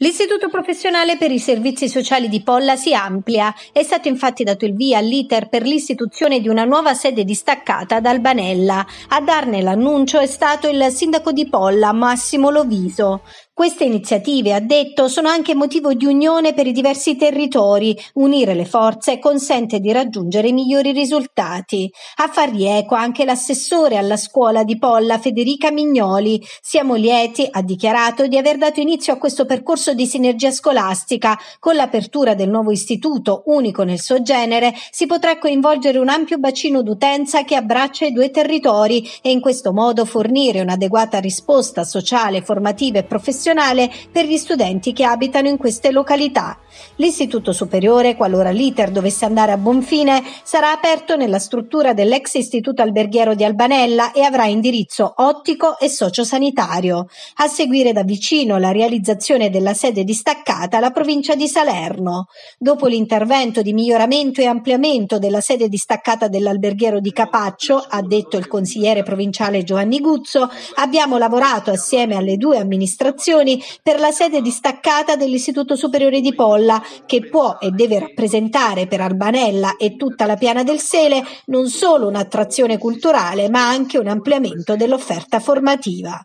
L'Istituto professionale per i servizi sociali di Polla si amplia. È stato infatti dato il via all'iter per l'istituzione di una nuova sede distaccata ad Albanella. A darne l'annuncio è stato il sindaco di Polla, Massimo Loviso. Queste iniziative, ha detto, sono anche motivo di unione per i diversi territori. Unire le forze consente di raggiungere migliori risultati. A fargli eco anche l'assessore alla scuola di Polla, Federica Mignoli. Siamo lieti, ha dichiarato, di aver dato inizio a questo percorso di sinergia scolastica. Con l'apertura del nuovo istituto, unico nel suo genere, si potrà coinvolgere un ampio bacino d'utenza che abbraccia i due territori e in questo modo fornire un'adeguata risposta sociale, formativa e professionale professionale per gli studenti che abitano in queste località. L'istituto superiore, qualora l'iter dovesse andare a buon fine, sarà aperto nella struttura dell'ex istituto alberghiero di Albanella e avrà indirizzo ottico e sociosanitario. A seguire da vicino la realizzazione della sede distaccata alla provincia di Salerno. Dopo l'intervento di miglioramento e ampliamento della sede distaccata dell'alberghiero di Capaccio, ha detto il consigliere provinciale Giovanni Guzzo, abbiamo lavorato assieme alle due amministrazioni comunicazioni per la sede distaccata dell'Istituto Superiore di Polla, che può e deve rappresentare per Albanella e tutta la piana del Sele non solo un'attrazione culturale, ma anche un ampliamento dell'offerta formativa.